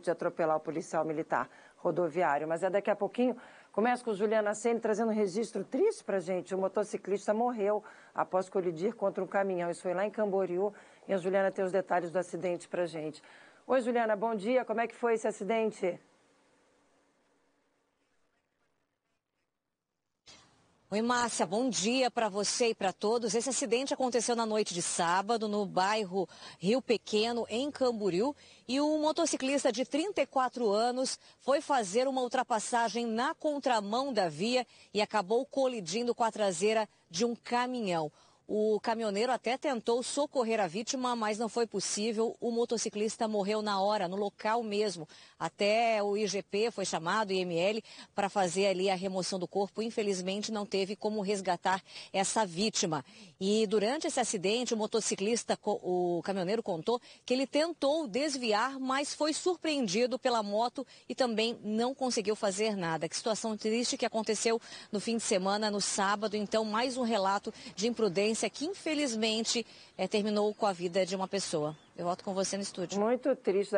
de atropelar o policial militar rodoviário. Mas é daqui a pouquinho. Começa com Juliana Senna trazendo um registro triste para gente. O motociclista morreu após colidir contra um caminhão. Isso foi lá em Camboriú. E a Juliana tem os detalhes do acidente para gente. Oi, Juliana, bom dia. Como é que foi esse acidente? Oi, Márcia, bom dia para você e para todos. Esse acidente aconteceu na noite de sábado no bairro Rio Pequeno, em Camboriú, e um motociclista de 34 anos foi fazer uma ultrapassagem na contramão da via e acabou colidindo com a traseira de um caminhão. O caminhoneiro até tentou socorrer a vítima, mas não foi possível. O motociclista morreu na hora, no local mesmo. Até o IGP foi chamado, IML, para fazer ali a remoção do corpo. Infelizmente, não teve como resgatar essa vítima. E durante esse acidente, o motociclista, o caminhoneiro contou que ele tentou desviar, mas foi surpreendido pela moto e também não conseguiu fazer nada. Que situação triste que aconteceu no fim de semana, no sábado. Então, mais um relato de imprudência que, infelizmente, é, terminou com a vida de uma pessoa. Eu volto com você no estúdio. Muito triste.